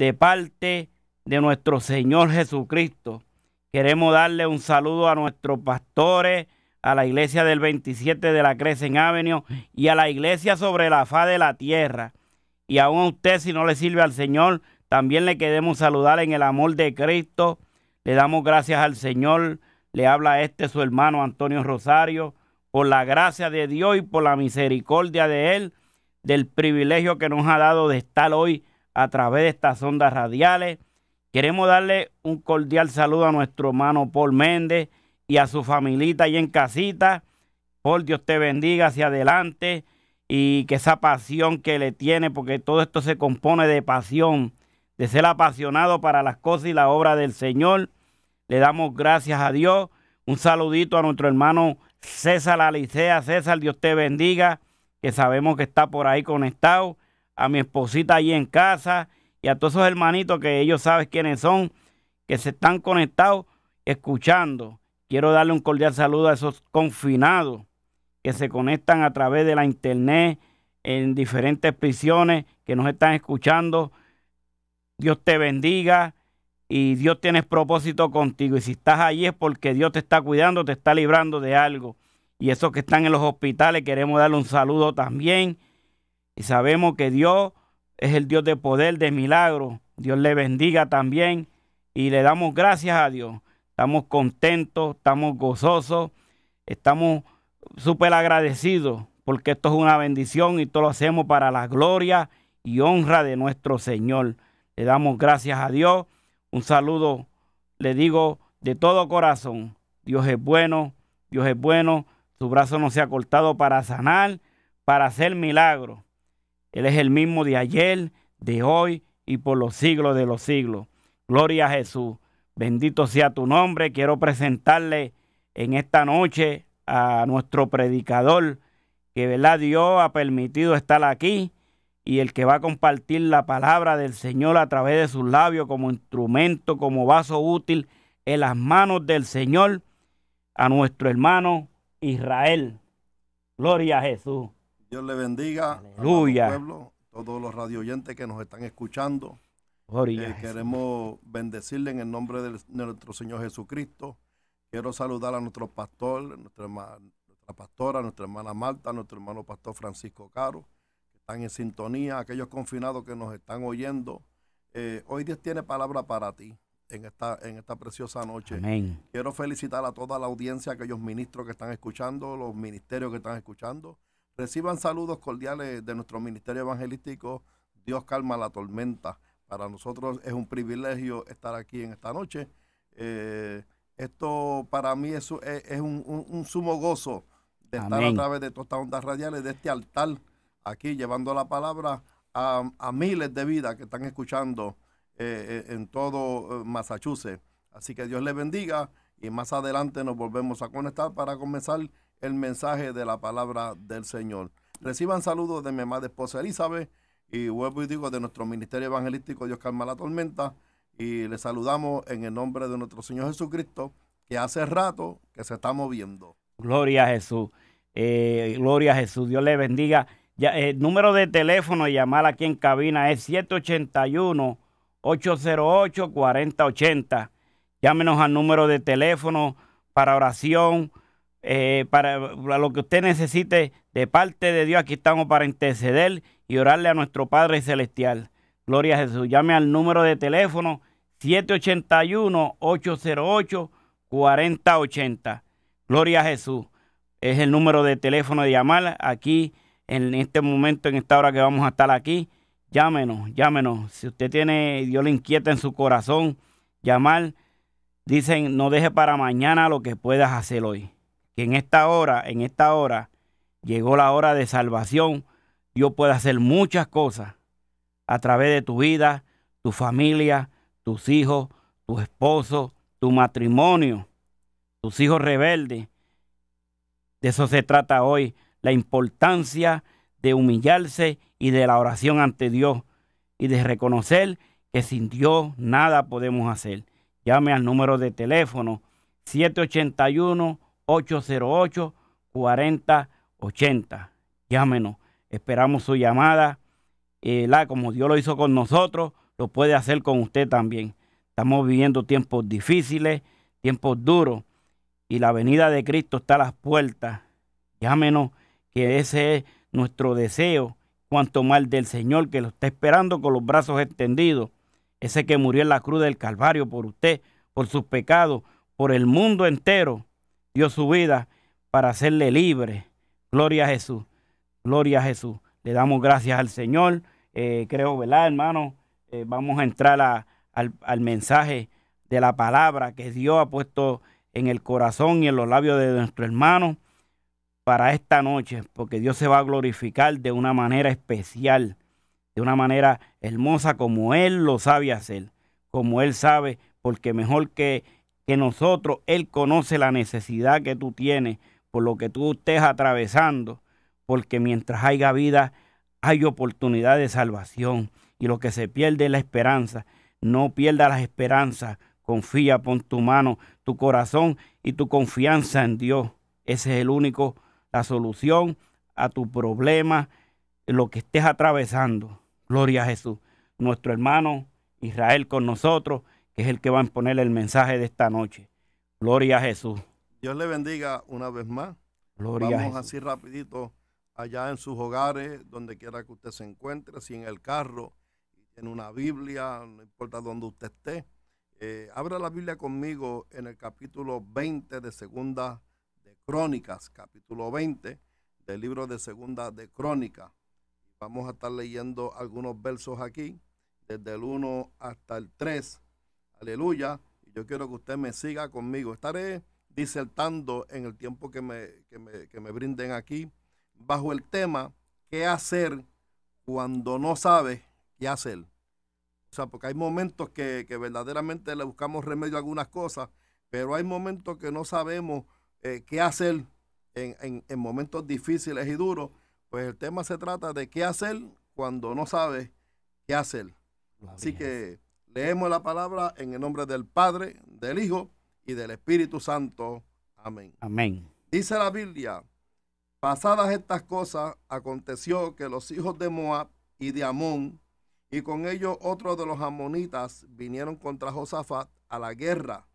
de parte de nuestro Señor Jesucristo. Queremos darle un saludo a nuestros pastores, a la iglesia del 27 de la Crescent Avenue y a la iglesia sobre la faz de la tierra. Y aún a usted, si no le sirve al Señor, también le queremos saludar en el amor de Cristo. Le damos gracias al Señor. Le habla a este su hermano Antonio Rosario por la gracia de Dios y por la misericordia de Él, del privilegio que nos ha dado de estar hoy a través de estas ondas radiales. Queremos darle un cordial saludo a nuestro hermano Paul Méndez y a su familita y en casita. Paul, Dios te bendiga hacia adelante y que esa pasión que le tiene, porque todo esto se compone de pasión, de ser apasionado para las cosas y la obra del Señor. Le damos gracias a Dios. Un saludito a nuestro hermano César Alicea. César, Dios te bendiga, que sabemos que está por ahí conectado a mi esposita allí en casa y a todos esos hermanitos que ellos saben quiénes son, que se están conectados escuchando. Quiero darle un cordial saludo a esos confinados que se conectan a través de la internet en diferentes prisiones que nos están escuchando. Dios te bendiga y Dios tiene propósito contigo. Y si estás allí es porque Dios te está cuidando, te está librando de algo. Y esos que están en los hospitales, queremos darle un saludo también. Y sabemos que Dios es el Dios de poder, de milagro. Dios le bendiga también y le damos gracias a Dios. Estamos contentos, estamos gozosos, estamos súper agradecidos porque esto es una bendición y todo lo hacemos para la gloria y honra de nuestro Señor. Le damos gracias a Dios. Un saludo, le digo de todo corazón. Dios es bueno, Dios es bueno. Su brazo no se ha cortado para sanar, para hacer milagros. Él es el mismo de ayer, de hoy y por los siglos de los siglos. Gloria a Jesús. Bendito sea tu nombre. Quiero presentarle en esta noche a nuestro predicador que Dios ha permitido estar aquí y el que va a compartir la palabra del Señor a través de sus labios como instrumento, como vaso útil en las manos del Señor a nuestro hermano Israel. Gloria a Jesús. Dios le bendiga. Aleluya. pueblo, todos los radio que nos están escuchando. Eh, queremos bendecirle en el nombre de nuestro Señor Jesucristo. Quiero saludar a nuestro pastor, nuestra, nuestra pastora, nuestra hermana Marta, nuestro hermano pastor Francisco Caro, que están en sintonía, aquellos confinados que nos están oyendo. Eh, hoy Dios tiene palabra para ti en esta, en esta preciosa noche. Amén. Quiero felicitar a toda la audiencia, aquellos ministros que están escuchando, los ministerios que están escuchando. Reciban saludos cordiales de nuestro Ministerio Evangelístico. Dios calma la tormenta. Para nosotros es un privilegio estar aquí en esta noche. Eh, esto para mí es, un, sumo gozo de estar a través de todas estas ondas radiales, de este altar, aquí llevando la palabra a, miles de vidas que están escuchando eh, eh, en todo Massachusetts. Así que Dios les bendiga y más adelante nos volvemos a conectar para comenzar el mensaje de la palabra del Señor. Reciban saludos de mi amada esposa Elizabeth y vuelvo y digo de nuestro ministerio evangelístico Dios calma la tormenta y les saludamos en el nombre de nuestro Señor Jesucristo que hace rato que se está moviendo. Gloria a Jesús, eh, gloria a Jesús, Dios le bendiga. Eh, el número de teléfono de llamar aquí en cabina es 781-808-4080. Llámenos al número de teléfono para oración, eh, para, lo que usted necesite de parte de Dios. Aquí estamos para interceder y orarle a nuestro Padre Celestial. Gloria a Jesús. Llame al número de teléfono 781-808-4080. Gloria a Jesús. Es el número de teléfono de llamar aquí en este momento, en esta hora que vamos a estar aquí. Llámenos, llámenos. Si usted tiene, Dios le inquieta en su corazón, llamar. Dicen, no deje para mañana lo que puedas hacer hoy en esta hora, en esta hora, llegó la hora de salvación. Dios puede hacer muchas cosas a través de tu vida, tu familia, tus hijos, tu esposo, tu matrimonio, tus hijos rebeldes. De eso se trata hoy, la importancia de humillarse y de la oración ante Dios y de reconocer que sin Dios nada podemos hacer. Llame al número de teléfono 781 808-4080. Llámenos, esperamos su llamada. Eh, la, como Dios lo hizo con nosotros, lo puede hacer con usted también. Estamos viviendo tiempos difíciles, tiempos duros, y la venida de Cristo está a las puertas. Llámenos, que ese es nuestro deseo, cuanto mal del Señor que lo está esperando con los brazos extendidos, ese que murió en la cruz del Calvario por usted, por sus pecados, por el mundo entero dio su vida para hacerle libre. Gloria a Jesús, gloria a Jesús. Le damos gracias al Señor. Eh, creo, ¿verdad, hermano? Eh, vamos a entrar al, al, mensaje de la palabra que Dios ha puesto en el corazón y en los labios de nuestro hermano para esta noche, porque Dios se va a glorificar de una manera especial, de una manera hermosa como Él lo sabe hacer, como Él sabe, porque mejor que que nosotros, Él conoce la necesidad que tú tienes, por lo que tú estés atravesando, porque mientras haya vida, hay oportunidad de salvación. Y lo que se pierde es la esperanza. No pierdas las esperanzas. Confía, pon tu mano, tu corazón y tu confianza en Dios. Ese es el único, la solución a tu problema, lo que estés atravesando. Gloria a Jesús. Nuestro hermano Israel con nosotros que es el que va a imponer el mensaje de esta noche. Gloria a Jesús. Dios le bendiga una vez más. Gloria Vamos así rapidito allá en sus hogares, donde quiera que usted se encuentre, si en el carro, en una Biblia, no importa donde usted esté. Eh, abra la Biblia conmigo en el capítulo 20 de Segunda de Crónicas, capítulo 20 del libro de Segunda de Crónicas. Vamos a estar leyendo algunos versos aquí, desde el 1 hasta el 3. Aleluya. Y yo quiero que usted me siga conmigo. Estaré disertando en el tiempo que me, brinden aquí bajo el tema ¿qué hacer cuando no sabe qué hacer? O sea, porque hay momentos que, verdaderamente le buscamos remedio a algunas cosas, pero hay momentos que no sabemos eh, qué hacer en, en, momentos difíciles y duros. Pues el tema se trata de qué hacer cuando no sabe qué hacer. Así que Leemos la palabra en el nombre del Padre, del Hijo y del Espíritu Santo. Amén. Amén. Dice la Biblia, pasadas estas cosas, aconteció que los hijos de Moab y de Amón, y con ellos otros de los amonitas, vinieron contra Josafat a la guerra.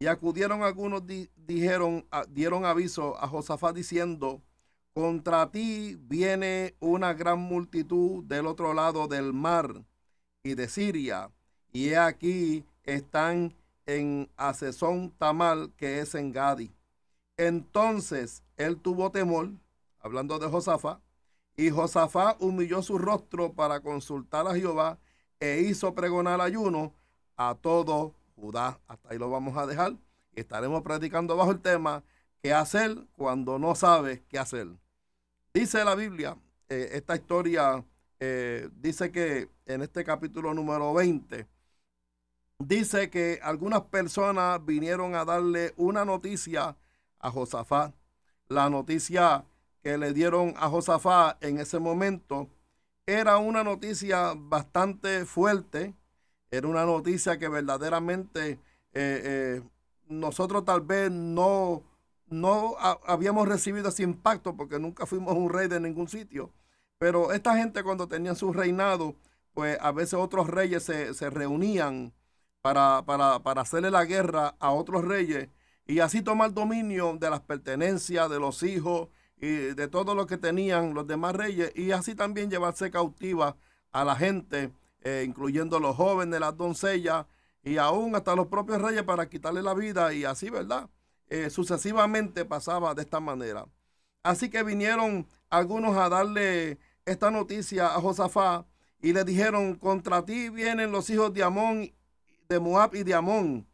Y acudieron algunos, dijeron, dieron aviso a Josafat diciendo, contra ti viene una gran multitud del otro lado del mar y de Siria, y aquí están en Asesón Tamal, que es en Gadi. Entonces él tuvo temor, hablando de Josafá, y Josafá humilló su rostro para consultar a Jehová e hizo pregonar ayuno a todo Judá. Hasta ahí lo vamos a dejar y estaremos practicando bajo el tema qué hacer cuando no sabes qué hacer. Dice la Biblia, eh, esta historia eh, dice que en este capítulo número 20, dice que algunas personas vinieron a darle una noticia a Josafat. La noticia que le dieron a Josafat en ese momento era una noticia bastante fuerte, era una noticia que verdaderamente eh, eh, nosotros tal vez no, no habíamos recibido ese impacto porque nunca fuimos un rey de ningún sitio. Pero esta gente cuando tenían su reinado, pues a veces otros reyes se, se reunían para, hacerle la guerra a otros reyes y así tomar dominio de las pertenencias, de los hijos y de todo lo que tenían los demás reyes y así también llevarse cautiva a la gente, eh, incluyendo los jóvenes, las doncellas y aún hasta los propios reyes para quitarle la vida y así, ¿verdad? Eh, sucesivamente pasaba de esta manera. Así que vinieron algunos a darle esta noticia a Josafá y le dijeron, contra ti vienen los hijos de Amón de Moab y de Amón.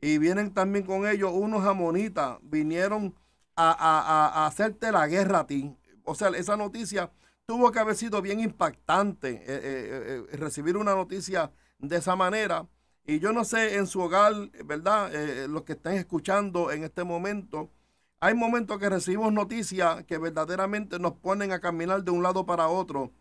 Y vienen también con ellos unos amonitas. Vinieron a, hacerte la guerra a ti. O sea, esa noticia tuvo que haber sido bien impactante. Eh, eh, eh, recibir una noticia de esa manera. Y yo no sé en su hogar, ¿verdad? los que estén escuchando en este momento. Hay momentos que recibimos noticias que verdaderamente nos ponen a caminar de un lado para otro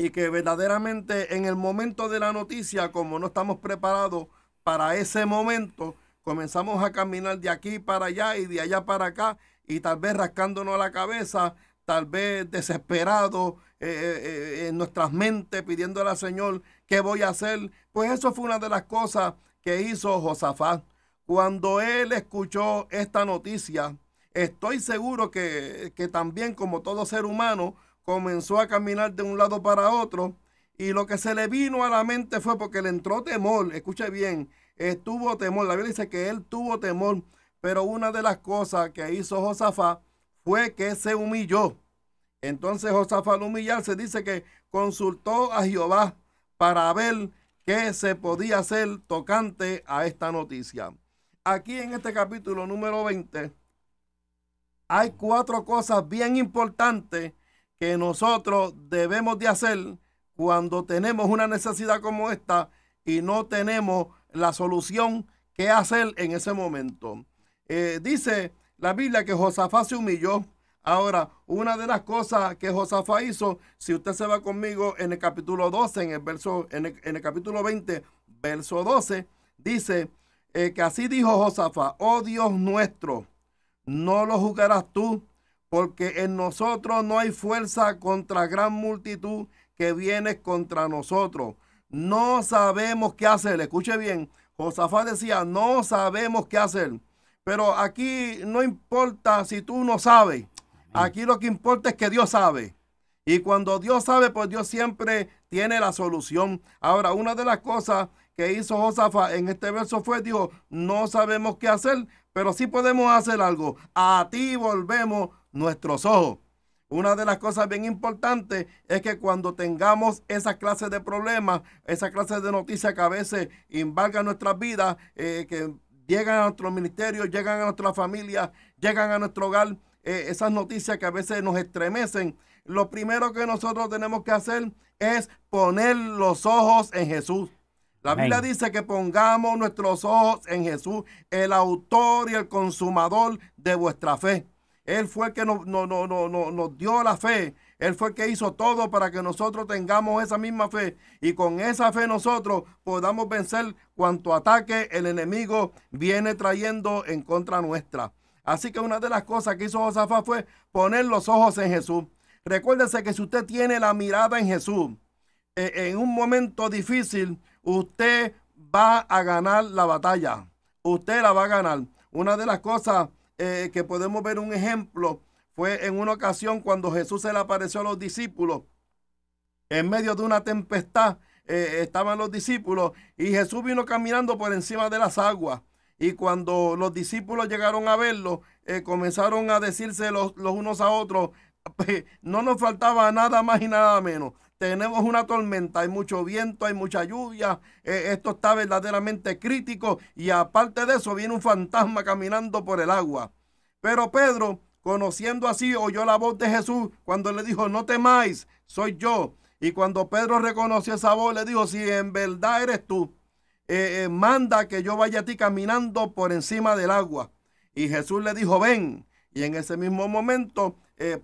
y que verdaderamente en el momento de la noticia, como no estamos preparados para ese momento, comenzamos a caminar de aquí para allá y de allá para acá y tal vez rascándonos la cabeza, tal vez desesperados eh, eh, eh, en nuestras mentes pidiéndole al Señor qué voy a hacer. Pues eso fue una de las cosas que hizo Josafat. Cuando él escuchó esta noticia, estoy seguro que, que también como todo ser humano, comenzó a caminar de un lado para otro y lo que se le vino a la mente fue porque le entró temor, escuche bien, estuvo temor, la Biblia dice que él tuvo temor, pero una de las cosas que hizo Josafá fue que se humilló. Entonces Josafá al humillarse dice que consultó a Jehová para ver qué se podía hacer tocante a esta noticia. Aquí en este capítulo número 20 hay cuatro cosas bien importantes que nosotros debemos de hacer cuando tenemos una necesidad como esta y no tenemos la solución que hacer en ese momento. Eh, dice la Biblia que Josafá se humilló. Ahora, una de las cosas que Josafá hizo, si usted se va conmigo en el capítulo 12, en el, verso, en el, capítulo 20, verso 12, dice eh, que así dijo Josafá, oh Dios nuestro, no lo juzgarás tú, porque en nosotros no hay fuerza contra gran multitud que viene contra nosotros. No sabemos qué hacer. Escuche bien, Josafá decía, no sabemos qué hacer. Pero aquí no importa si tú no sabes. Aquí lo que importa es que Dios sabe. Y cuando Dios sabe, pues Dios siempre tiene la solución. Ahora, una de las cosas que hizo Josafá en este verso fue, dijo, no sabemos qué hacer, pero sí podemos hacer algo. A ti volvemos, nuestros ojos. Una de las cosas bien importantes es que cuando tengamos esa clase de problemas, esa clase de noticias que a veces Invalgan nuestras vidas, eh, que llegan a nuestro ministerio, llegan a nuestra familia, llegan a nuestro hogar, eh, esas noticias que a veces nos estremecen, lo primero que nosotros tenemos que hacer es poner los ojos en Jesús. La Biblia dice que pongamos nuestros ojos en Jesús, el autor y el consumador de vuestra fe. Él fue el que nos, dio la fe. Él fue el que hizo todo para que nosotros tengamos esa misma fe. Y con esa fe nosotros podamos vencer cuanto ataque el enemigo viene trayendo en contra nuestra. Así que una de las cosas que hizo Josafá fue poner los ojos en Jesús. Recuérdese que si usted tiene la mirada en Jesús, e, en un momento difícil, usted va a ganar la batalla. Usted la va a ganar. Una de las cosas eh, que podemos ver un ejemplo fue en una ocasión cuando Jesús se le apareció a los discípulos en medio de una tempestad. Eh, estaban los discípulos y Jesús vino caminando por encima de las aguas. Y cuando los discípulos llegaron a verlo, eh, comenzaron a decirse los, los unos a otros, no nos faltaba nada más y nada menos tenemos una tormenta, hay mucho viento, hay mucha lluvia, eh, esto está verdaderamente crítico y aparte de eso viene un fantasma caminando por el agua. Pero Pedro, conociendo así, oyó la voz de Jesús cuando le dijo, no temáis, soy yo. Y cuando Pedro reconoció esa voz, le dijo, si en verdad eres tú, eh, eh, manda que yo vaya a ti caminando por encima del agua. Y Jesús le dijo, ven. Y en ese mismo momento,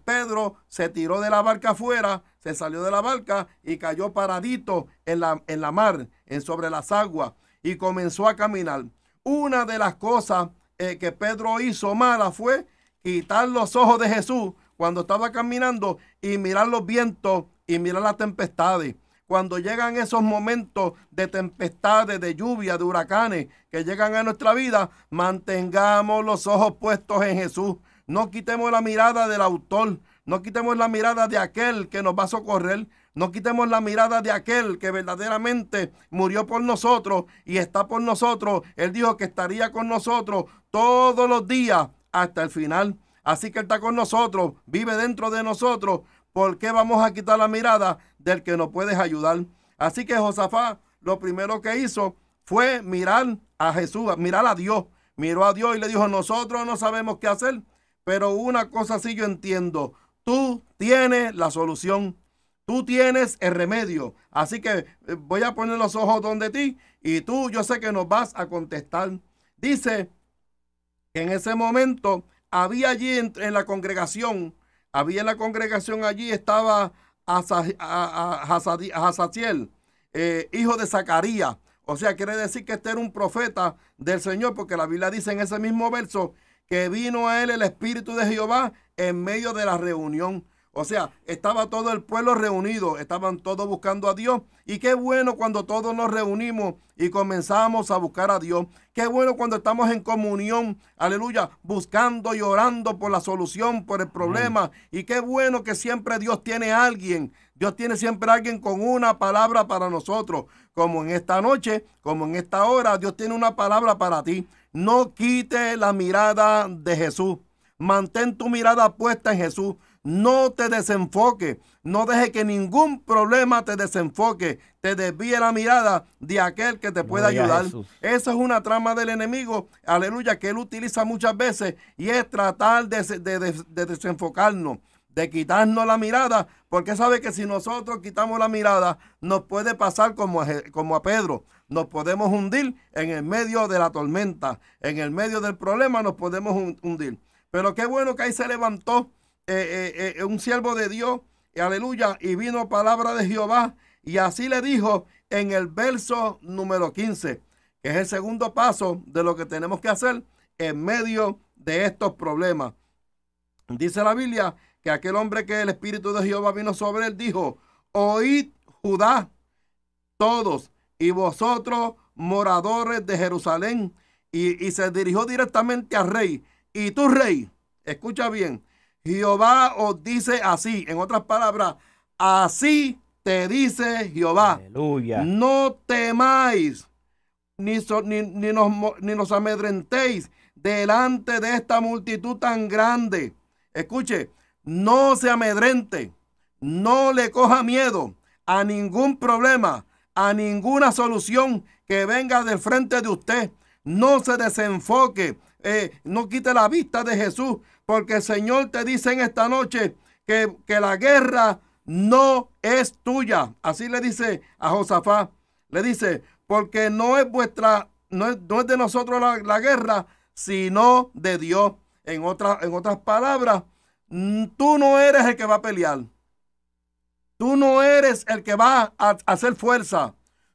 Pedro se tiró de la barca afuera, se salió de la barca y cayó paradito en la, mar, en sobre las aguas, y comenzó a caminar. Una de las cosas eh, que Pedro hizo mala fue quitar los ojos de Jesús cuando estaba caminando y mirar los vientos y mirar las tempestades. Cuando llegan esos momentos de tempestades, de lluvia, de huracanes que llegan a nuestra vida, mantengamos los ojos puestos en Jesús. No quitemos la mirada del autor, no quitemos la mirada de aquel que nos va a socorrer. No quitemos la mirada de aquel que verdaderamente murió por nosotros y está por nosotros. Él dijo que estaría con nosotros todos los días hasta el final. Así que Él está con nosotros, vive dentro de nosotros. ¿Por qué vamos a quitar la mirada del que nos puedes ayudar? Así que Josafá lo primero que hizo fue mirar a Jesús, mirar a Dios. Miró a Dios y le dijo, nosotros no sabemos qué hacer, pero una cosa sí yo entiendo Tú tienes la solución. Tú tienes el remedio. Así que eh, voy a poner los ojos donde ti y tú yo sé que nos vas a contestar. Dice que en ese momento había allí en, la congregación, había en la congregación allí estaba Hazaziel, eh, hijo de Zacarías. O sea, quiere decir que este era un profeta del Señor, porque la Biblia dice en ese mismo verso que vino a él el Espíritu de Jehová en medio de la reunión. O sea, estaba todo el pueblo reunido, estaban todos buscando a Dios. Y qué bueno cuando todos nos reunimos y comenzamos a buscar a Dios. Qué bueno cuando estamos en comunión, aleluya, buscando y orando por la solución, por el problema. Y qué bueno que siempre Dios tiene a alguien. Dios tiene siempre alguien con una palabra para nosotros. Como en esta noche, como en esta hora, Dios tiene una palabra para ti. No quite la mirada de Jesús. Mantén tu mirada puesta en Jesús. No te desenfoque. No deje que ningún problema te desenfoque. Te desvíe la mirada de aquel que te puede ayudar. Esa es una trama del enemigo, aleluya, que él utiliza muchas veces y es tratar de, desenfocarnos de quitarnos la mirada, porque sabe que si nosotros quitamos la mirada, nos puede pasar como a, como a Pedro. Nos podemos hundir en el medio de la tormenta, en el medio del problema nos podemos hundir. Pero qué bueno que ahí se levantó eh, eh, eh, un siervo de Dios, y aleluya, y vino palabra de Jehová, y así le dijo en el verso número 15, que es el segundo paso de lo que tenemos que hacer en medio de estos problemas. Dice la Biblia que aquel hombre que el Espíritu de Jehová vino sobre él dijo, oíd Judá todos y vosotros moradores de Jerusalén. y se dirigió directamente al rey y tú, rey, escucha bien, Jehová os dice así, en otras palabras, así te dice Jehová. Aleluya. No temáis, ni, ni, ni, nos, amedrentéis delante de esta multitud tan grande. Escuche, no se amedrente, no le coja miedo a ningún problema, a ninguna solución que venga de frente de usted. No se desenfoque, eh, no quite la vista de Jesús, porque el Señor te dice en esta noche que, la guerra no es tuya. Así le dice a Josafá, le dice, porque no es vuestra, no es, de nosotros la, guerra, sino de Dios. En, en otras palabras, mm, tú no eres el que va a pelear. Tú no eres el que va a hacer fuerza.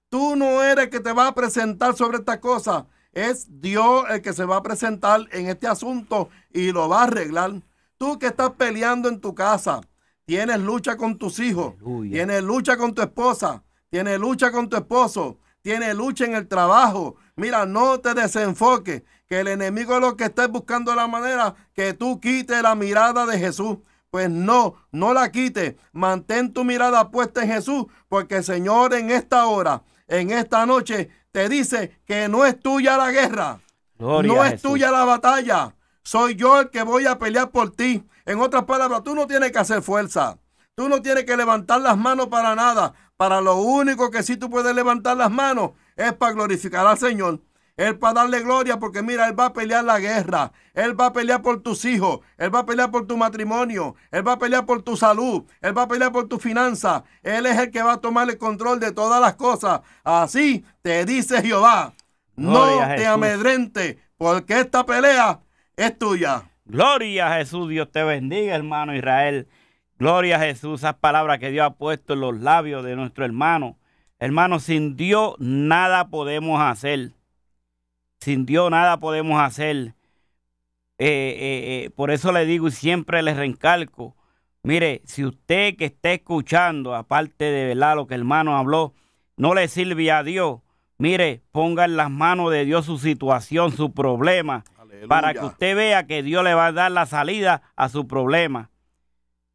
Tú no eres el que te va a presentar sobre esta cosa. Es Dios el que se va a presentar en este asunto y lo va a arreglar. Tú que estás peleando en tu casa, tienes lucha con tus hijos, tienes lucha con tu esposa, tienes lucha con tu esposo, tienes lucha en el trabajo. Mira, no te desenfoques, que el enemigo es lo que está buscando la manera que tú quites la mirada de Jesús. Pues no, no la quites. Mantén tu mirada puesta en Jesús, porque Señor en esta hora, en esta noche, te dice que no es tuya la guerra, no es tuya la batalla, soy yo el que voy a pelear por ti. En otras palabras, tú no tienes que hacer fuerza, tú no tienes que levantar las manos para nada, para lo único que sí tú puedes levantar las manos es para glorificar al Señor. Él para darle gloria porque mira, Él va a pelear la guerra. Él va a pelear por tus hijos. Él va a pelear por tu matrimonio. Él va a pelear por tu salud. Él va a pelear por tu finanza. Él es el que va a tomar el control de todas las cosas. Así te dice Jehová. no te amedrente porque esta pelea es tuya. Gloria a Jesús. Dios te bendiga, hermano Israel. Gloria a Jesús. Esas palabras que Dios ha puesto en los labios de nuestro hermano. Hermano, sin Dios nada podemos hacer. Sin Dios nada podemos hacer. Eh, eh, eh, por eso le digo y siempre le reencalco. mire, si usted que está escuchando, aparte de lo que el hermano habló, no le sirve a Dios, mire, ponga en las manos de Dios su situación, su problema, para que usted vea que Dios le va a dar la salida a su problema.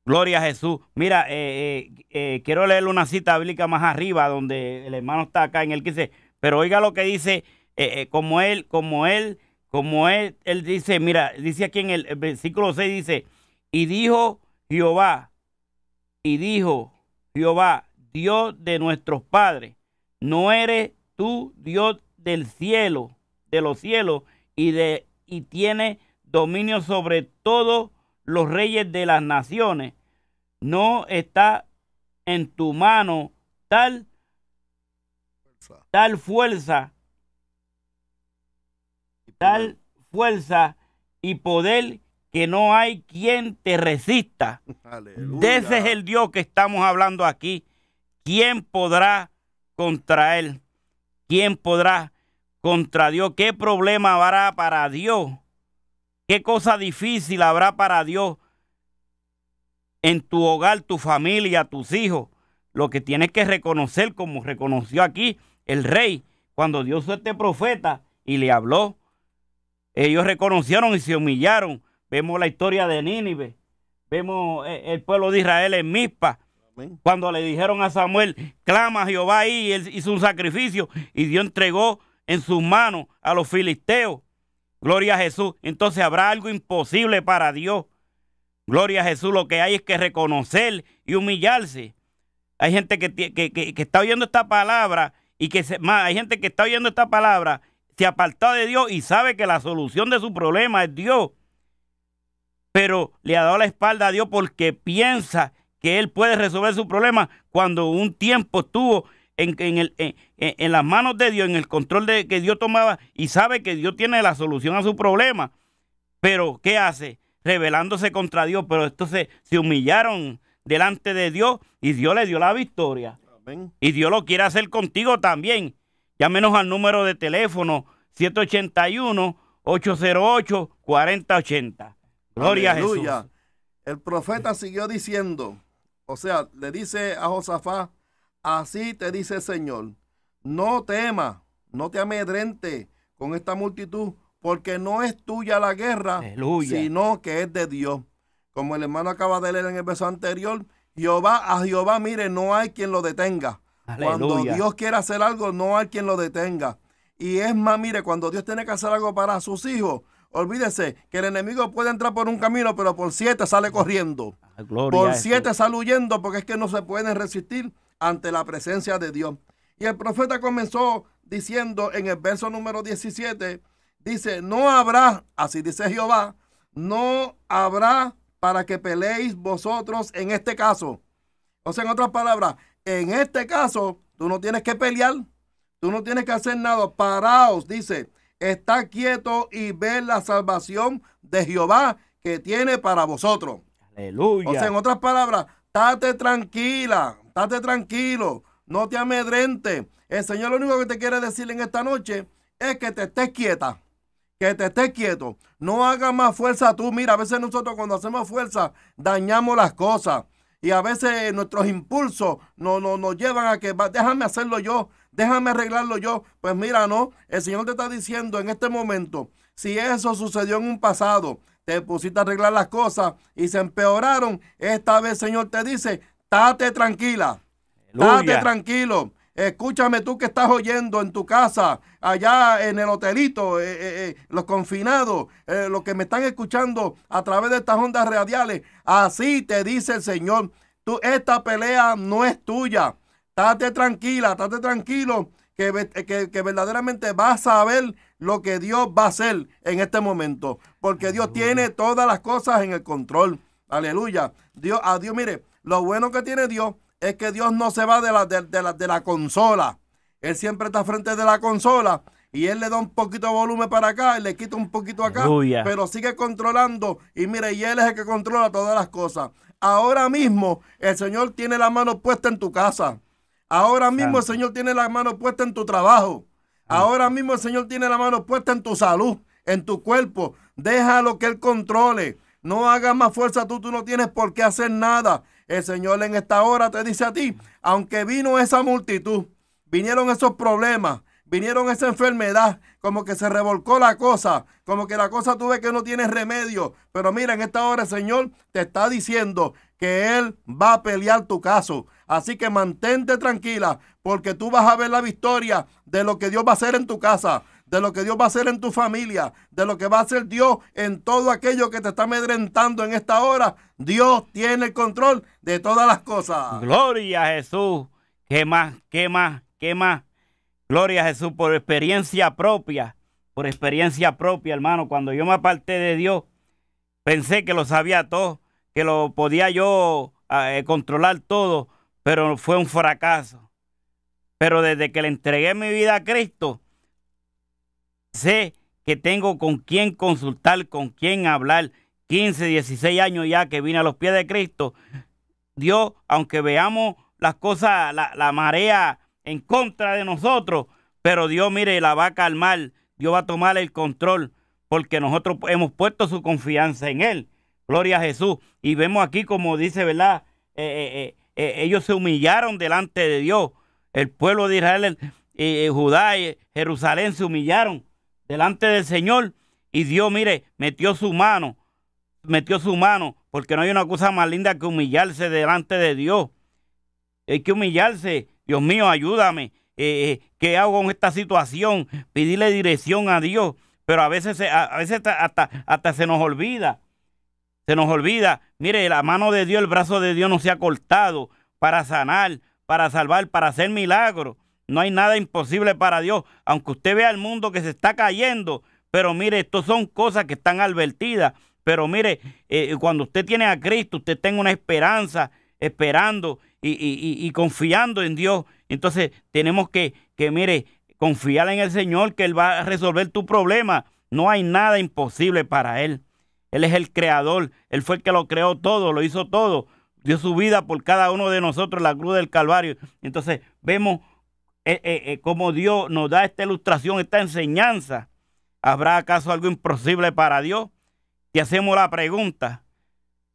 Gloria a Jesús. Mira, quiero leerle una cita bíblica más arriba, donde el hermano está acá en el 15, pero oiga lo que dice eh, eh, como él, como él, como él, él dice, mira, dice aquí en el, versículo 6, dice, y dijo Jehová, y dijo Jehová, Dios de nuestros padres, no eres tú Dios del cielo, de los cielos, y, de, y tienes dominio sobre todos los reyes de las naciones. No está en tu mano tal, tal fuerza fuerza y poder que no hay quien te resista. ese es el Dios que estamos hablando aquí. ¿Quién podrá contra Él? ¿Quién podrá contra Dios? ¿Qué problema habrá para Dios? ¿Qué cosa difícil habrá para Dios en tu hogar, tu familia, tus hijos? Lo que tienes que reconocer, como reconoció aquí el rey, cuando Dios fue este profeta y le habló ellos reconocieron y se humillaron. Vemos la historia de Nínive. Vemos eh, el pueblo de Israel en mispa. Cuando le dijeron a Samuel, clama a Jehová y él hizo un sacrificio y Dios entregó en sus manos a los filisteos. Gloria a Jesús. Entonces habrá algo imposible para Dios. Gloria a Jesús. Lo que hay es que reconocer y humillarse. Hay gente que, está oyendo esta palabra y que se, más, hay gente que está oyendo esta palabra se apartó de Dios y sabe que la solución de su problema es Dios, pero le ha dado la espalda a Dios porque piensa que él puede resolver su problema cuando un tiempo estuvo en, el, en, las manos de Dios, en el control de, que Dios tomaba y sabe que Dios tiene la solución a su problema. Pero, ¿qué hace? Revelándose contra Dios, pero estos se, humillaron delante de Dios y Dios le dio la victoria. Y Dios lo quiere hacer contigo también menos al número de teléfono 781-808-4080. Gloria Aleluya. a Jesús. El profeta siguió diciendo, o sea, le dice a Josafá, así te dice el Señor, no temas, no te amedrente con esta multitud, porque no es tuya la guerra, sino que es de Dios. Como el hermano acaba de leer en el verso anterior, Jehová, a Jehová, mire, no hay quien lo detenga. Cuando Dios quiere hacer algo, no hay quien lo detenga. Y es más, mire, cuando Dios tiene que hacer algo para sus hijos, olvídese que el enemigo puede entrar por un camino, pero por siete sale corriendo. Ah, por siete sale huyendo porque es que no se pueden resistir ante la presencia de Dios. Y el profeta comenzó diciendo en el verso número 17, dice, no habrá, así dice Jehová, no habrá para que peleéis vosotros en este caso. O sea, en otras palabras, en este caso, tú no tienes que pelear, tú no tienes que hacer nada. Paraos, dice, está quieto y ve la salvación de Jehová que tiene para vosotros. Aleluya. O sea, en otras palabras, estate tranquila, estate tranquilo, no te amedrente. El Señor lo único que te quiere decir en esta noche es que te estés quieta, que te estés quieto. No hagas más fuerza tú. Mira, a veces nosotros cuando hacemos fuerza dañamos las cosas y a veces nuestros impulsos no, nos llevan a que déjame hacerlo yo, déjame arreglarlo yo. Pues mira, no, el Señor te está diciendo en este momento, si eso sucedió en un pasado, te pusiste a arreglar las cosas y se empeoraron, esta vez el Señor te dice, estate tranquila, date tranquilo. Escúchame tú que estás oyendo en tu casa, allá en el hotelito, eh, eh, eh, los confinados, los que me están escuchando a través de estas ondas radiales. Así te dice el Señor, tú, esta pelea no es tuya. Estate tranquila, estate tranquilo, que, que, verdaderamente vas a ver lo que Dios va a hacer en este momento. Porque Dios tiene todas las cosas en el control. Aleluya. Dios, a Dios, mire, lo bueno que tiene Dios es que Dios no se va de la, de, la, consola. Él siempre está frente de la consola y él le da un poquito de volumen para acá y le quita un poquito acá, pero sigue controlando y mire, y él es el que controla todas las cosas. Ahora mismo el Señor tiene la mano puesta en tu casa. Ahora mismo el Señor tiene la mano puesta en tu trabajo. Ahora mismo el Señor tiene la mano puesta en tu salud, en tu cuerpo. Deja lo que Él controle. No hagas más fuerza tú, tú no tienes por qué hacer nada. El Señor en esta hora te dice a ti, aunque vino esa multitud, vinieron esos problemas, vinieron esa enfermedad, como que se revolcó la cosa, como que la cosa tuve que no tiene remedio. Pero mira, en esta hora el Señor te está diciendo que Él va a pelear tu caso. Así que mantente tranquila, porque tú vas a ver la victoria de lo que Dios va a hacer en tu casa de lo que Dios va a hacer en tu familia, de lo que va a hacer Dios en todo aquello que te está amedrentando en esta hora. Dios tiene el control de todas las cosas. Gloria a Jesús. ¿Qué más? ¿Qué más? ¿Qué más? Gloria a Jesús por experiencia propia, por experiencia propia, hermano. Cuando yo me aparté de Dios, pensé que lo sabía todo, que lo podía yo ah, eh, controlar todo, pero fue un fracaso. Pero desde que le entregué mi vida a Cristo, sé que tengo con quién consultar, con quién hablar. 15, 16 años ya que vine a los pies de Cristo. Dios, aunque veamos las cosas, la, marea en contra de nosotros, pero Dios, mire, la va a calmar. Dios va a tomar el control porque nosotros hemos puesto su confianza en Él. Gloria a Jesús. Y vemos aquí como dice, ¿verdad? Eh, eh, eh, ellos se humillaron delante de Dios. El pueblo de Israel, Judá y Jerusalén se humillaron delante del Señor y Dios, mire, metió su mano, metió su mano, porque no hay una cosa más linda que humillarse delante de Dios. Hay que humillarse, Dios mío, ayúdame. Eh, eh, ¿Qué hago con esta situación? Pedirle dirección a Dios. Pero a veces, a veces hasta, hasta se nos olvida. Se nos olvida. Mire, la mano de Dios, el brazo de Dios no se ha cortado para sanar, para salvar, para hacer milagros. No hay nada imposible para Dios, aunque usted vea el mundo que se está cayendo. Pero mire, esto son cosas que están advertidas. Pero mire, eh, cuando usted tiene a Cristo, usted tiene una esperanza, esperando y, confiando en Dios. Entonces tenemos que, que, mire, confiar en el Señor que Él va a resolver tu problema. No hay nada imposible para Él. Él es el creador. Él fue el que lo creó todo, lo hizo todo. Dio su vida por cada uno de nosotros en la cruz del Calvario. Entonces vemos eh, eh, eh, como Dios nos da esta ilustración, esta enseñanza, ¿habrá acaso algo imposible para Dios? Y hacemos la pregunta,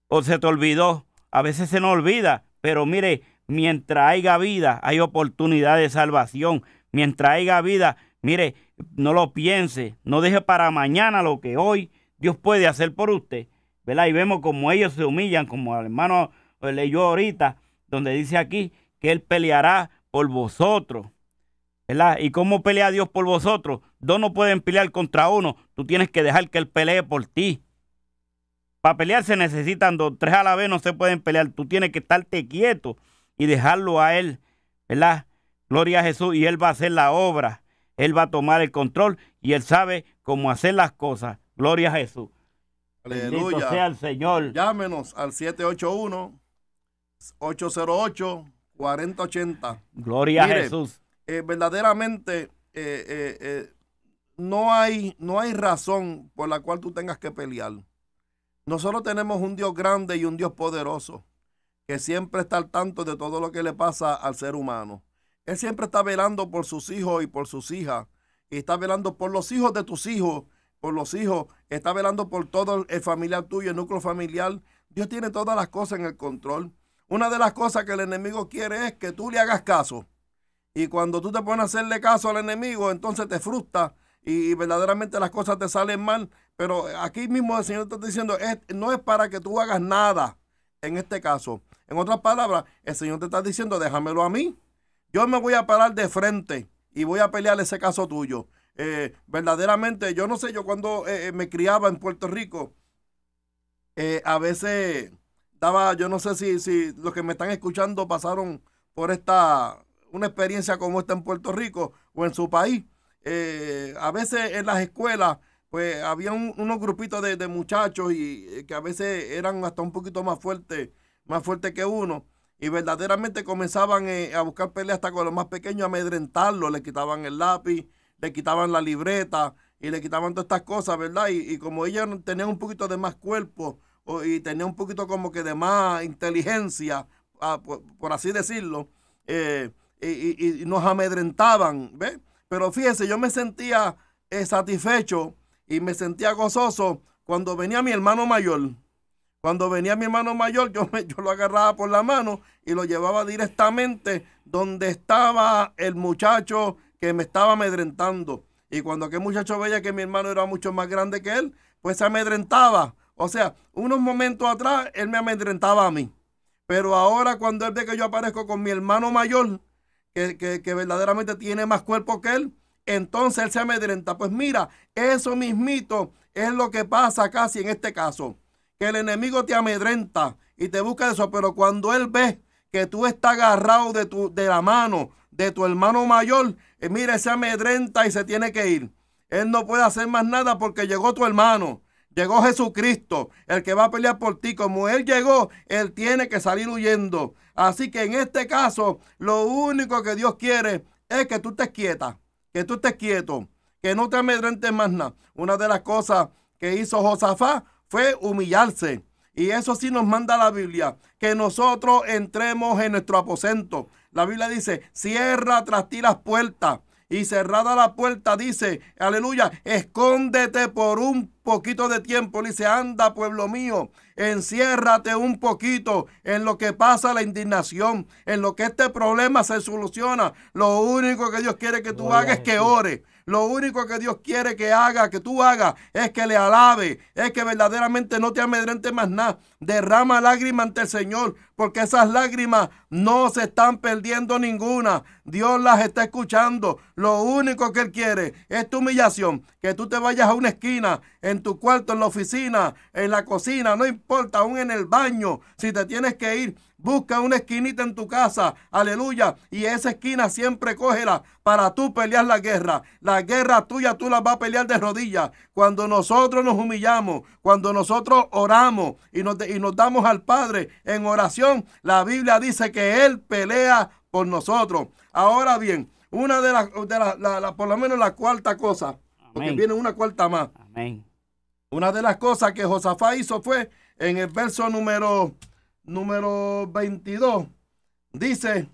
o se te olvidó, a veces se nos olvida, pero mire, mientras haya vida, hay oportunidad de salvación. Mientras haya vida, mire, no lo piense, no deje para mañana lo que hoy Dios puede hacer por usted. ¿verdad? Y vemos como ellos se humillan, como el hermano leyó ahorita, donde dice aquí que Él peleará por vosotros. ¿verdad? ¿Y cómo pelea Dios por vosotros? Dos no pueden pelear contra uno. Tú tienes que dejar que Él pelee por ti. Para pelear se necesitan dos. Tres a la vez no se pueden pelear. Tú tienes que estarte quieto y dejarlo a Él, ¿verdad? Gloria a Jesús. Y Él va a hacer la obra. Él va a tomar el control y Él sabe cómo hacer las cosas. Gloria a Jesús. Aleluya. sea el Señor. Llámenos al 781 808 4080. Gloria a Jesús. Eh, verdaderamente eh, eh, no, hay, no hay razón por la cual tú tengas que pelear. Nosotros tenemos un Dios grande y un Dios poderoso que siempre está al tanto de todo lo que le pasa al ser humano. Él siempre está velando por sus hijos y por sus hijas. Y está velando por los hijos de tus hijos, por los hijos. Está velando por todo el familiar tuyo, el núcleo familiar. Dios tiene todas las cosas en el control. Una de las cosas que el enemigo quiere es que tú le hagas caso. Y cuando tú te pones a hacerle caso al enemigo, entonces te frustra y, verdaderamente las cosas te salen mal. Pero aquí mismo el Señor te está diciendo, no es para que tú hagas nada en este caso. En otras palabras, el Señor te está diciendo, déjamelo a mí. Yo me voy a parar de frente y voy a pelear ese caso tuyo. Eh, verdaderamente, yo no sé, yo cuando eh, eh, me criaba en Puerto Rico, a veces daba, yo no sé si, si los que me están escuchando pasaron por esta una experiencia como esta en Puerto Rico o en su país. Eh, a veces en las escuelas, pues había un, unos grupitos de, muchachos y eh, que a veces eran hasta un poquito más fuertes, más fuertes que uno. Y verdaderamente comenzaban eh, a buscar peleas hasta con los más pequeños, a amedrentarlos, le quitaban el lápiz, le quitaban la libreta y le quitaban todas estas cosas, ¿verdad? Y, y como ellos tenían un poquito de más cuerpo o, y tenían un poquito como que de más inteligencia, ah, por, así decirlo, eh, y, nos amedrentaban. ¿ve? Pero fíjese, yo me sentía eh, satisfecho y me sentía gozoso cuando venía mi hermano mayor. Cuando venía mi hermano mayor, yo, yo lo agarraba por la mano y lo llevaba directamente donde estaba el muchacho que me estaba amedrentando. Y cuando aquel muchacho veía que mi hermano era mucho más grande que él, pues se amedrentaba. O sea, unos momentos atrás él me amedrentaba a mí. Pero ahora cuando él ve que yo aparezco con mi hermano mayor, que, verdaderamente tiene más cuerpo que él, entonces él se amedrenta. Pues mira, eso mismito es lo que pasa casi en este caso, que el enemigo te amedrenta y te busca eso, pero cuando él ve que tú estás agarrado de, tu, de la mano de tu hermano mayor, eh, mira, se amedrenta y se tiene que ir. Él no puede hacer más nada porque llegó tu hermano. Llegó Jesucristo, el que va a pelear por ti. Como Él llegó, Él tiene que salir huyendo. Así que en este caso, lo único que Dios quiere es que tú estés quieta, que tú estés quieto, que no te amedrentes más nada. Una de las cosas que hizo Josafá fue humillarse. Y eso sí nos manda la Biblia, que nosotros entremos en nuestro aposento. La Biblia dice, cierra tras ti las puertas y cerrada la puerta dice, aleluya, escóndete por un poquito de tiempo. dice, anda pueblo mío, enciérrate un poquito en lo que pasa la indignación, en lo que este problema se soluciona. Lo único que Dios quiere que tú hagas es que ores. Lo único que Dios quiere que haga, que tú hagas, es que le alabe, es que verdaderamente no te amedrente más nada. Derrama lágrimas ante el Señor, porque esas lágrimas no se están perdiendo ninguna. Dios las está escuchando. Lo único que Él quiere es tu humillación, que tú te vayas a una esquina, en tu cuarto, en la oficina, en la cocina, no importa, aún en el baño, si te tienes que ir Busca una esquinita en tu casa, aleluya, y esa esquina siempre cógela para tú pelear la guerra. La guerra tuya tú la vas a pelear de rodillas. Cuando nosotros nos humillamos, cuando nosotros oramos y nos, damos al Padre en oración, la Biblia dice que Él pelea por nosotros. Ahora bien, una de las, por lo menos la cuarta cosa, porque viene una cuarta más. Amén. Una de las cosas que Josafá hizo fue en el verso número número 22 dice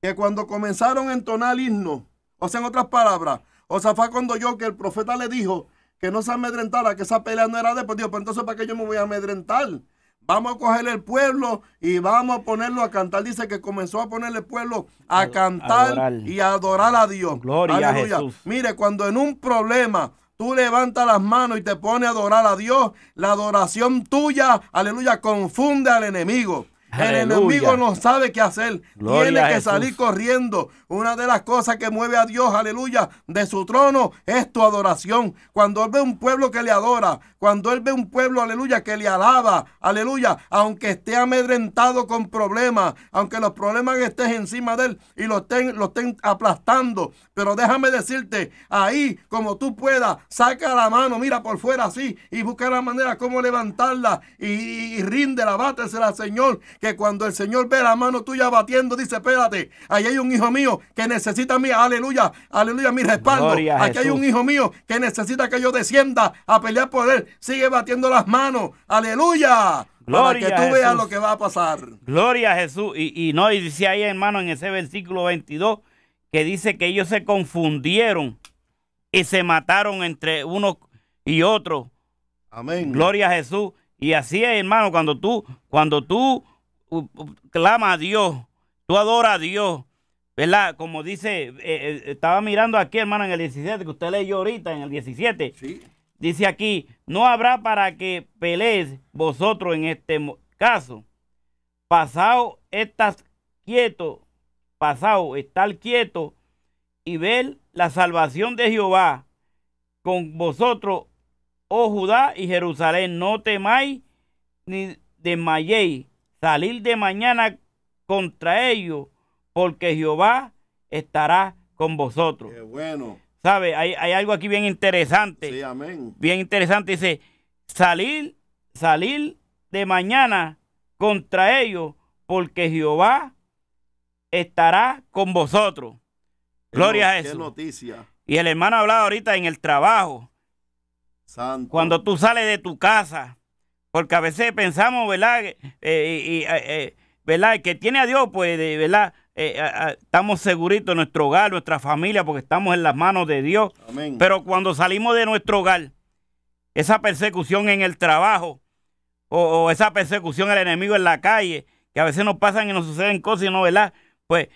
que cuando comenzaron a entonar el himno, o sea, en otras palabras, o sea, fue cuando yo que el profeta le dijo que no se amedrentara, que esa pelea no era de por Dios, pero pues entonces ¿para qué yo me voy a amedrentar? Vamos a coger el pueblo y vamos a ponerlo a cantar. Dice que comenzó a poner el pueblo a cantar y a adorar a Dios. Gloria A Jesús. Mire, cuando en un problema tú levantas las manos y te pones a adorar a Dios, la adoración tuya, aleluya, confunde al enemigo. El enemigo no sabe qué hacer. Tiene que salir corriendo. Una de las cosas que mueve a Dios, aleluya, de su trono es tu adoración. Cuando Él ve un pueblo que le adora, cuando Él ve un pueblo, aleluya, que le alaba, aleluya, aunque esté amedrentado con problemas, aunque los problemas estén encima de Él y lo estén, lo estén aplastando. Pero déjame decirte, ahí, como tú puedas, saca la mano, mira por fuera así y busca la manera como levantarla y, rinde, y Señor que cuando el Señor ve la mano tuya batiendo, dice, espérate, ahí hay un hijo mío que necesita mi, aleluya, aleluya, mi respaldo. Aquí hay un hijo mío que necesita que yo descienda a pelear por él. Sigue batiendo las manos, aleluya. Gloria para que tú veas lo que va a pasar. Gloria a Jesús. Y, y no, y dice ahí, hermano, en ese versículo 22, que dice que ellos se confundieron y se mataron entre uno y otro. Amén. Gloria a Jesús. Y así es, hermano, cuando tú, cuando tú clama a Dios, tú adora a Dios, ¿verdad? Como dice, eh, eh, estaba mirando aquí, hermano, en el 17, que usted leyó ahorita, en el 17. Dice aquí, no habrá para que pelees vosotros en este caso. Pasado estás quieto, pasado estar quieto y ver la salvación de Jehová con vosotros, oh Judá y Jerusalén. No temáis ni desmayéis, salir de mañana contra ellos, porque Jehová estará con vosotros. Qué bueno. ¿Sabe? Hay, algo aquí bien interesante. Sí, amén. Bien interesante. Dice, salir, salir de mañana contra ellos, porque Jehová estará con vosotros. Gloria a Jesús. Qué noticia. Y el hermano hablado ahorita en el trabajo. Santo. Cuando tú sales de tu casa, porque a veces pensamos, ¿verdad? Eh, eh, eh, ¿Verdad? que tiene a Dios, pues, ¿verdad? estamos seguritos en nuestro hogar, nuestra familia, porque estamos en las manos de Dios. Pero cuando salimos de nuestro hogar, esa persecución en el trabajo o, esa persecución al enemigo en la calle, que a veces nos pasan y nos suceden cosas no, ¿verdad? Pues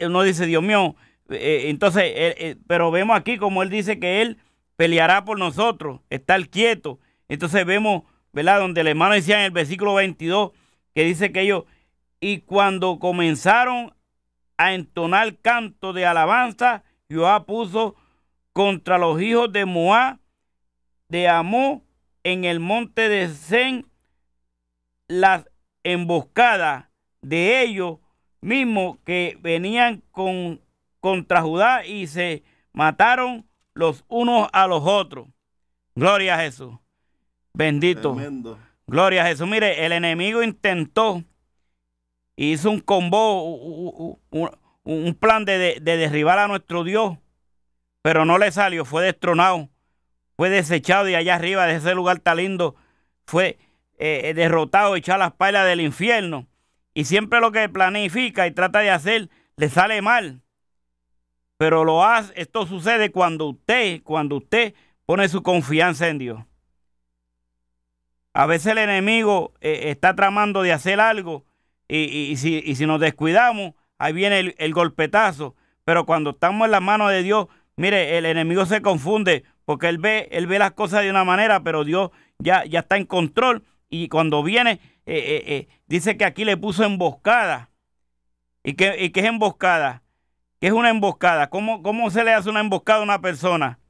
uno dice, Dios mío, entonces, pero vemos aquí como él dice que él peleará por nosotros, estar quieto. Entonces vemos ¿verdad? Donde el hermano decía en el versículo 22 que dice que ellos, y cuando comenzaron a entonar canto de alabanza, Jehová puso contra los hijos de Moab, de Amó, en el monte de Zen, las emboscadas de ellos mismos que venían con, contra Judá y se mataron los unos a los otros. Gloria a Jesús. Bendito. Gloria a Jesús. Mire, el enemigo intentó, hizo un combo, un, plan de, derribar a nuestro Dios, pero no le salió, fue destronado, fue desechado y allá arriba, de ese lugar tan lindo, fue eh, eh, derrotado, echado a las palas del infierno. Y siempre lo que planifica y trata de hacer, le sale mal. Pero lo hace, esto sucede cuando usted, cuando usted pone su confianza en Dios. A veces el enemigo eh, está tramando de hacer algo y, si, nos descuidamos, ahí viene el, golpetazo. Pero cuando estamos en la mano de Dios, mire, el enemigo se confunde porque él ve, él ve las cosas de una manera, pero Dios ya, ya está en control. Y cuando viene, eh, eh, dice que aquí le puso emboscada. ¿Y qué, es emboscada? ¿Qué es una emboscada? ¿Cómo, ¿Cómo se le hace una emboscada a una persona?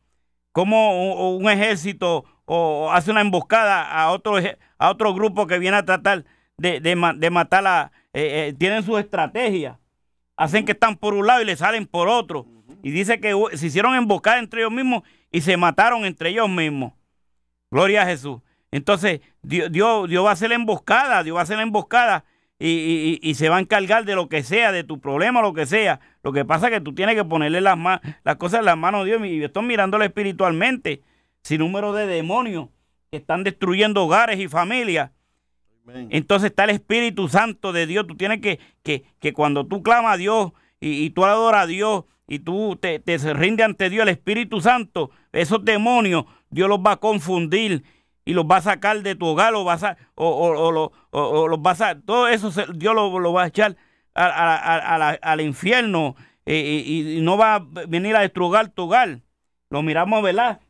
¿Cómo un ejército o hace una emboscada a otro, a otro grupo que viene a tratar de, de, matar eh, eh, tienen su estrategia. Hacen que están por un lado y le salen por otro. Y dice que se hicieron emboscada entre ellos mismos y se mataron entre ellos mismos. Gloria a Jesús. Entonces, Dios, Dios, va a hacer la emboscada, Dios va a hacer la emboscada y, y, se va a encargar de lo que sea, de tu problema, lo que sea. Lo que pasa es que tú tienes que ponerle las, las cosas en las manos de Dios y yo estoy mirándolo espiritualmente sin número de demonios que están destruyendo hogares y familias. Entonces está el Espíritu Santo de Dios. Tú tienes que, que, que cuando tú clamas a Dios y, tú adoras a Dios y tú te, te rindes ante Dios, el Espíritu Santo, esos demonios, Dios los va a confundir y los va a sacar de tu hogar o, vas a, o, o, o los vas a, todo eso Dios lo, va a echar al infierno eh, y, y, no va a venir a destruir tu hogar. Lo miramos, ¿verdad?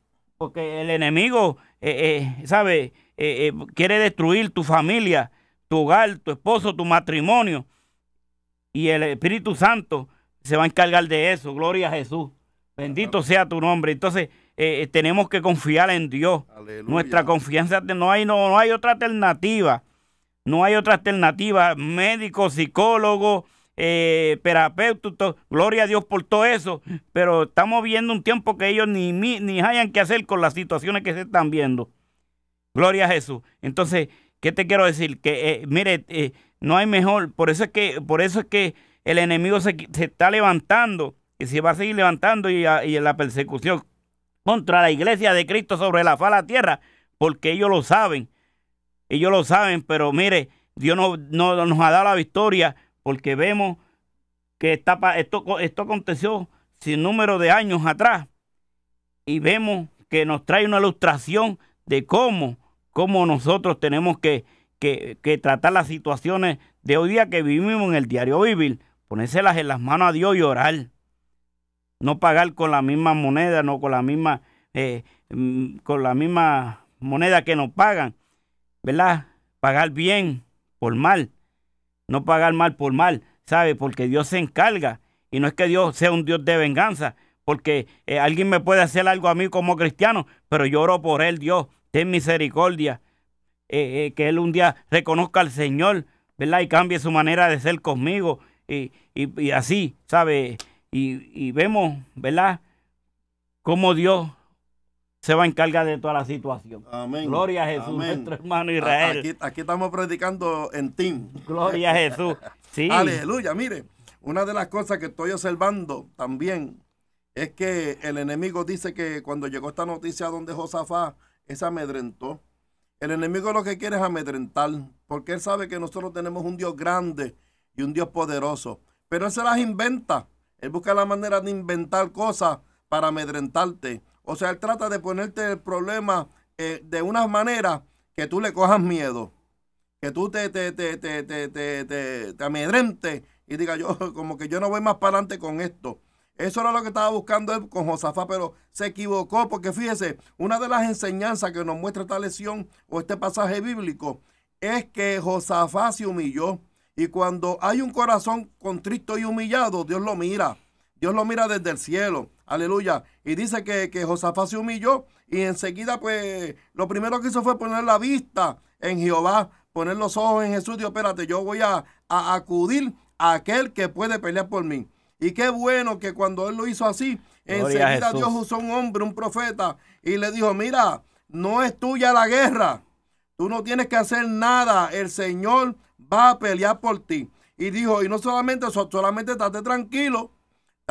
porque el enemigo, eh, eh, ¿sabe? Eh, quiere destruir tu familia, tu hogar, tu esposo, tu matrimonio. Y el Espíritu Santo se va a encargar de eso. Gloria a Jesús. Bendito sea tu nombre. Entonces, tenemos que confiar en Dios. Nuestra confianza, no hay, no, no hay otra alternativa. No hay otra alternativa. Médico, psicólogo, eh, gloria a Dios por todo eso, pero estamos viendo un tiempo que ellos ni, ni hayan que hacer con las situaciones que se están viendo. Gloria a Jesús. Entonces, ¿qué te quiero decir? Que eh, mire, eh, no hay mejor, por eso es que, por eso es que el enemigo se, está levantando y se va a seguir levantando y, ah, la persecución contra la iglesia de Cristo sobre la fala tierra, porque ellos lo saben, ellos lo saben, pero mire, Dios no, no nos ha dado la victoria porque vemos que está, esto, esto aconteció sin número de años atrás y vemos que nos trae una ilustración de cómo, cómo nosotros tenemos que, que, que, tratar las situaciones de hoy día que vivimos en el diario vivir, ponérselas en las manos a Dios y orar. No pagar con la misma moneda, no con la misma, eh, mm, con la misma moneda que nos pagan, ¿verdad? Pagar bien por mal no pagar mal por mal, ¿sabe? Porque Dios se encarga. Y no es que Dios sea un Dios de venganza, porque eh, alguien me puede hacer algo a mí como cristiano, pero yo oro por él, Dios, ten misericordia. Eh, eh, que él un día reconozca al Señor, ¿verdad? Y cambie su manera de ser conmigo. Y, así, ¿sabe? Y, vemos, ¿verdad? Cómo Dios se va a encargar de toda la situación. Gloria a Jesús, nuestro hermano Israel. Aquí, estamos predicando en team. Gloria a Jesús. Sí. Aleluya. Mire, una de las cosas que estoy observando también es que el enemigo dice que cuando llegó esta noticia donde Josafá se amedrentó. El enemigo lo que quiere es amedrentar, porque él sabe que nosotros tenemos un Dios grande y un Dios poderoso. Pero él se las inventa. Él busca la manera de inventar cosas para amedrentarte. O sea, él trata de ponerte el problema eh, de una manera que tú le cojas miedo, que tú te, te, te, amedrentes y diga yo como que yo no voy más para adelante con esto. Eso era lo que estaba buscando él con Josafá, pero se equivocó porque fíjese, una de las enseñanzas que nos muestra esta lección o este pasaje bíblico es que Josafá se humilló y cuando hay un corazón contrito y humillado, Dios lo mira. Dios lo mira desde el cielo. Aleluya. Y dice que, que Josafá se humilló y enseguida pues lo primero que hizo fue poner la vista en Jehová, poner los ojos en Jesús. Dijo, espérate, yo voy a, acudir a aquel que puede pelear por mí. Y qué bueno que cuando él lo hizo así, enseguida Dios usó un hombre, un profeta, y le dijo, mira, no es tuya la guerra. Tú no tienes que hacer nada. El Señor va a pelear por ti. Y dijo, y no solamente eso, solamente estate tranquilo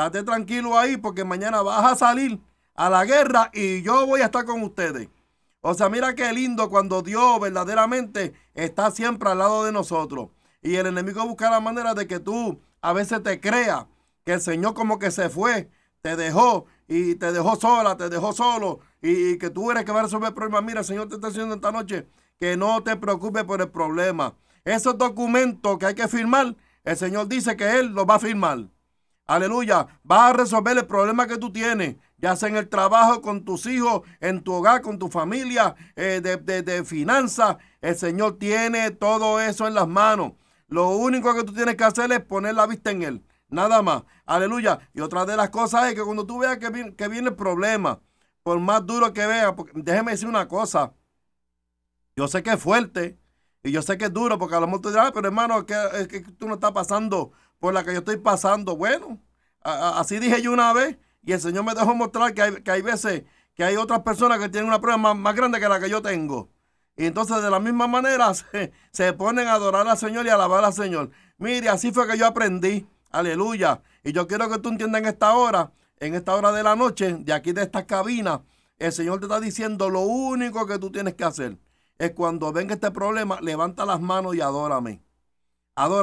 estate tranquilo ahí porque mañana vas a salir a la guerra y yo voy a estar con ustedes. O sea, mira qué lindo cuando Dios verdaderamente está siempre al lado de nosotros. Y el enemigo busca la manera de que tú a veces te creas que el Señor como que se fue, te dejó y te dejó sola, te dejó solo y, y que tú eres que va a resolver el problema. Mira, el Señor te está diciendo esta noche que no te preocupes por el problema. Esos documentos que hay que firmar, el Señor dice que Él los va a firmar. Aleluya. Vas a resolver el problema que tú tienes, ya sea en el trabajo, con tus hijos, en tu hogar, con tu familia, eh, de, finanzas. El Señor tiene todo eso en las manos. Lo único que tú tienes que hacer es poner la vista en Él. Nada más. Aleluya. Y otra de las cosas es que cuando tú veas que viene, que viene el problema, por más duro que vea, déjeme decir una cosa. Yo sé que es fuerte y yo sé que es duro porque a lo mejor tú dirás, ah, pero hermano, que, que tú no estás pasando por la que yo estoy pasando. Bueno, así dije yo una vez y el Señor me dejó mostrar que hay, que veces que hay otras personas que tienen una prueba más, grande que la que yo tengo. Y entonces de la misma manera se, se ponen a adorar al Señor y a alabar al Señor. Mire, así fue que yo aprendí. Aleluya. Y yo quiero que tú entiendas en esta hora, en esta hora de la noche, de aquí de esta cabina, el Señor te está diciendo lo único que tú tienes que hacer es cuando venga este problema, levanta las manos y adórame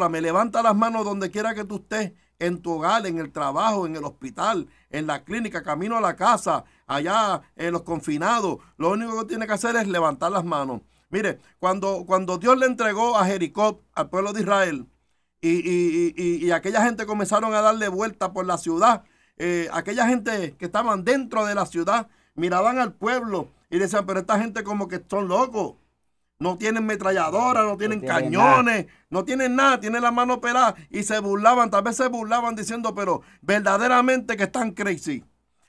me levanta las manos donde quiera que tú estés, en tu hogar, en el trabajo, en el hospital, en la clínica, camino a la casa, allá en los confinados. Lo único que tiene que hacer es levantar las manos. Mire, cuando, cuando Dios le entregó a Jericó, al pueblo de Israel, y, y, y, y aquella gente comenzaron a darle vuelta por la ciudad, eh, aquella gente que estaban dentro de la ciudad miraban al pueblo y decían, pero esta gente como que son locos no tienen metralladora, no tienen cañones, no tienen nada, tienen la mano operada y se burlaban, tal vez se burlaban diciendo, pero verdaderamente que están crazy.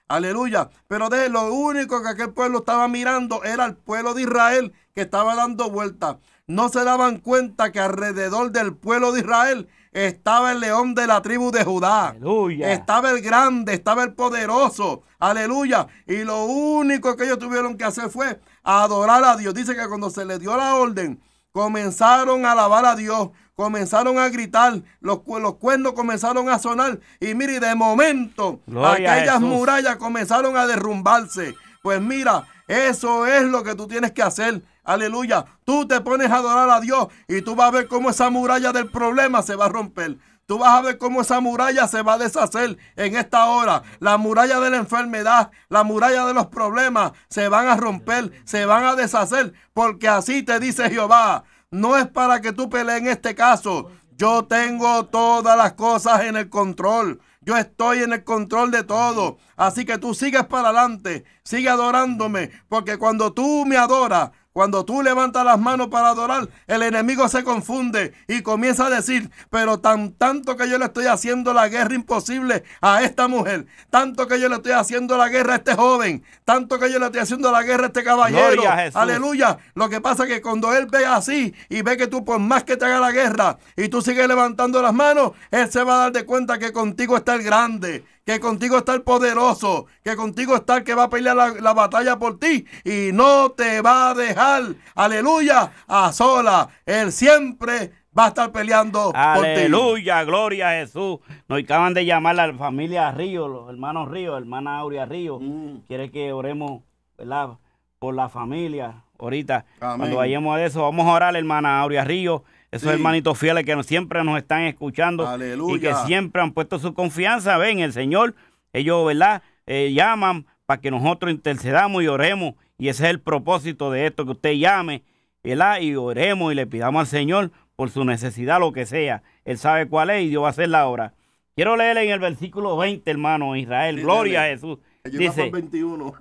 Aleluya. Pero de lo único que aquel pueblo estaba mirando era el pueblo de Israel que estaba dando vueltas. No se daban cuenta que alrededor del pueblo de Israel estaba el león de la tribu de Judá. Aleluya. Estaba el grande, estaba el poderoso. Aleluya. Y lo único que ellos tuvieron que hacer fue adorar a Dios. Dice que cuando se le dio la orden, comenzaron a alabar a Dios, comenzaron a gritar, los, cuernos comenzaron a sonar y mire, de momento aquellas murallas comenzaron a derrumbarse. Pues mira, eso es lo que tú tienes que hacer. Aleluya. Tú te pones a adorar a Dios y tú vas a ver cómo esa muralla del problema se va a romper. Tú vas a ver cómo esa muralla se va a deshacer en esta hora. La muralla de la enfermedad, la muralla de los problemas, se van a romper, se van a deshacer, porque así te dice Jehová. No es para que tú pelees en este caso. Yo tengo todas las cosas en el control. Yo estoy en el control de todo. Así que tú sigues para adelante, sigue adorándome, porque cuando tú me adoras, cuando tú levantas las manos para adorar, el enemigo se confunde y comienza a decir, pero tan tanto que yo le estoy haciendo la guerra imposible a esta mujer, tanto que yo le estoy haciendo la guerra a este joven, tanto que yo le estoy haciendo la guerra a este caballero. Aleluya. Lo que pasa es que cuando él ve así y ve que tú por más que te haga la guerra y tú sigues levantando las manos, él se va a dar de cuenta que contigo está el grande que contigo está el poderoso, que contigo está el que va a pelear la, batalla por ti y no te va a dejar, aleluya, a sola. Él siempre va a estar peleando Aleluya, gloria a Jesús. Nos acaban de llamar la familia Río, los hermanos Río, hermana Aurea Río. Mm. Quiere que oremos, ¿verdad? Por la familia ahorita. Cuando vayamos a eso, vamos a orar, hermana Aurea Río esos hermanitos fieles que siempre nos están escuchando y que siempre han puesto su confianza Ven en el Señor. Ellos, ¿verdad? Eh, llaman para que nosotros intercedamos y oremos. Y ese es el propósito de esto, que usted llame, ¿verdad? Y oremos y le pidamos al Señor por su necesidad, lo que sea. Él sabe cuál es y Dios va a hacer la obra. Quiero leerle en el versículo 20, hermano Israel. Gloria a Jesús. Dice, 21.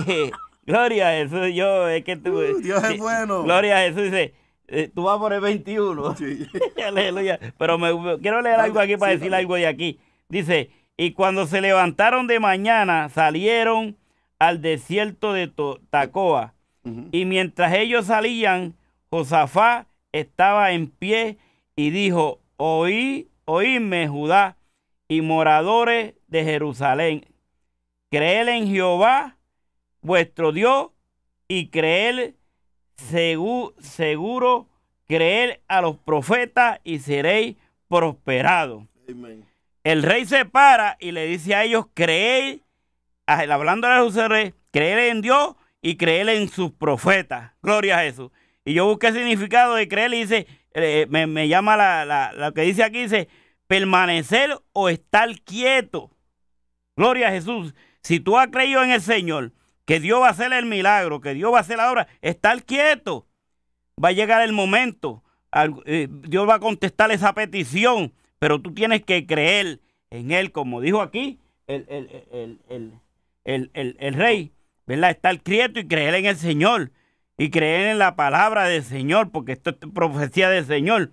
Gloria a Jesús, yo es que tú. Uh, Dios es bueno. Gloria a Jesús, dice, eh, tú vas por el 21. Aleluya. Pero quiero leer algo aquí para decir algo de aquí. Dice, y cuando se levantaron de mañana, salieron al desierto de Tacoa. Y mientras ellos salían, Josafá estaba en pie y dijo, oí, oíme Judá y moradores de Jerusalén. Creed en Jehová, vuestro Dios, y creed seguro, seguro creer a los profetas y seréis prosperados. El rey se para y le dice a ellos, creer, hablando a rey creer en Dios y creer en sus profetas. Gloria a Jesús. Y yo busqué el significado de creer y dice, eh, me, llama la, la, que dice aquí, dice, permanecer o estar quieto. Gloria a Jesús. Si tú has creído en el Señor, que Dios va a hacer el milagro, que Dios va a hacer la obra, estar quieto. Va a llegar el momento, eh, Dios va a contestar esa petición, pero tú tienes que creer en Él, como dijo aquí el, el, el, el rey, ¿verdad? Estar quieto y creer en el Señor y creer en la palabra del Señor, porque esto es profecía del Señor.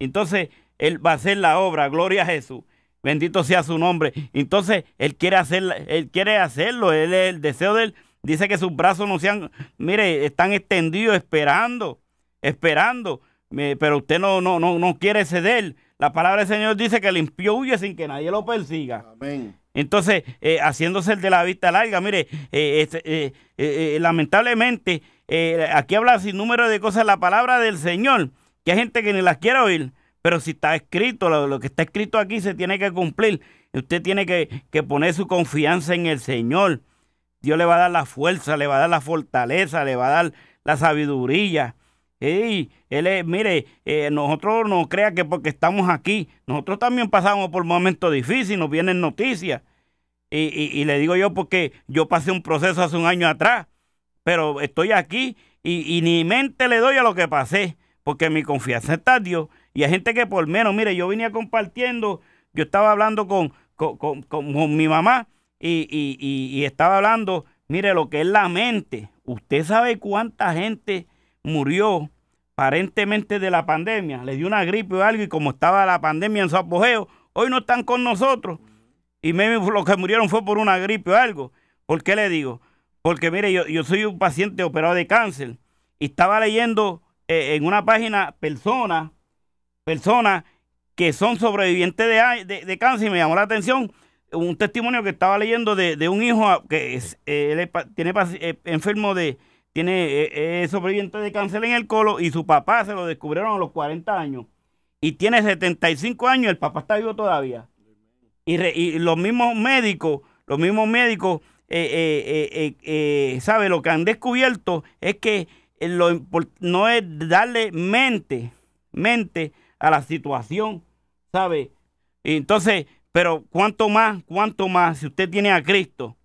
Entonces, Él va a hacer la obra, gloria a Jesús. Bendito sea su nombre. Entonces, Él quiere, hacer, él quiere hacerlo, Él es el deseo del Dice que sus brazos no sean, mire, están extendidos esperando, esperando, pero usted no, no, no, no quiere ceder. La palabra del Señor dice que el huye sin que nadie lo persiga. Amén. Entonces, eh, haciéndose el de la vista larga, mire, eh, eh, lamentablemente, aquí habla sin número de cosas la palabra del Señor, que hay gente que ni las quiere oír, pero si está escrito, lo, lo que está escrito aquí se tiene que cumplir. Usted tiene que, que poner su confianza en el Señor. Dios le va a dar la fuerza, le va a dar la fortaleza, le va a dar la sabiduría. Y él es, mire, eh, nosotros no crea que porque estamos aquí, nosotros también pasamos por momentos difíciles, nos vienen noticias. Y, y, le digo yo porque yo pasé un proceso hace un año atrás, pero estoy aquí y, ni mente le doy a lo que pasé, porque mi confianza está en Dios. Y hay gente que por menos, mire, yo venía compartiendo, yo estaba hablando con, con, con mi mamá y, y, estaba hablando, mire lo que es la mente. Usted sabe cuánta gente murió aparentemente de la pandemia, le dio una gripe o algo y como estaba la pandemia en su apogeo, hoy no están con nosotros. Y lo los que murieron fue por una gripe o algo. ¿Por qué le digo? Porque mire, yo, yo soy un paciente operado de cáncer y estaba leyendo eh, en una página personas, personas que son sobrevivientes de, de cáncer y me llamó la atención un testimonio que estaba leyendo de, un hijo ah, que eh, tiene eh, enfermo de, tiene eh, sobreviviente de cáncer en el colo y su papá se lo descubrieron a los 40 años y tiene 75 años, el papá está vivo todavía. Y, los mismos médicos, los mismos médicos, ¿sabe? Lo que han descubierto es que no es darle mente, mente a la situación, ¿sabe? entonces, pero cuánto más, cuánto más, si usted tiene a Cristo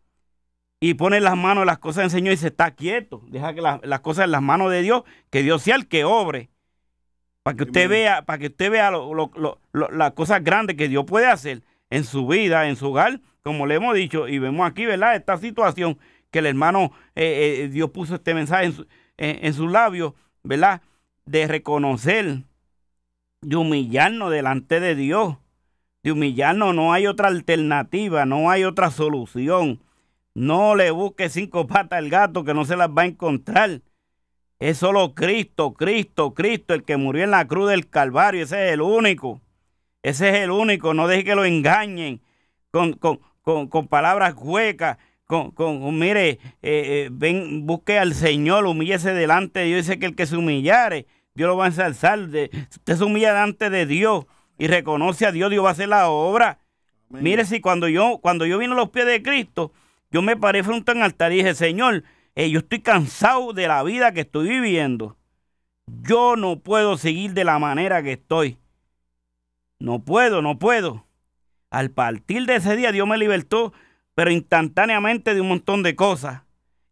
y pone las manos en las cosas del Señor y se está quieto, deja que las cosas en las manos de Dios, que Dios sea el que obre, para que usted vea, para que usted vea las cosas grandes que Dios puede hacer en su vida, en su hogar, como le hemos dicho, y vemos aquí, ¿verdad? Esta situación que el hermano, eh, eh, Dios puso este mensaje en, su, en sus labios, ¿verdad? De reconocer, y humillarnos delante de Dios de humillarnos, no hay otra alternativa, no hay otra solución. No le busque cinco patas al gato que no se las va a encontrar. Es solo Cristo, Cristo, Cristo, el que murió en la cruz del Calvario. Ese es el único. Ese es el único. No deje que lo engañen con, palabras huecas. Con, mire, eh, eh, ven, busque al Señor, humíllese delante de Dios. Dice que el que se humillare, Dios lo va a ensalzar. De, usted se humilla delante de Dios y reconoce a Dios, Dios va a hacer la obra. Mire si cuando yo, cuando yo vine a los pies de Cristo, yo me paré frente a un altar y dije, Señor, eh, yo estoy cansado de la vida que estoy viviendo. Yo no puedo seguir de la manera que estoy. No puedo, no puedo. Al partir de ese día Dios me libertó, pero instantáneamente de un montón de cosas.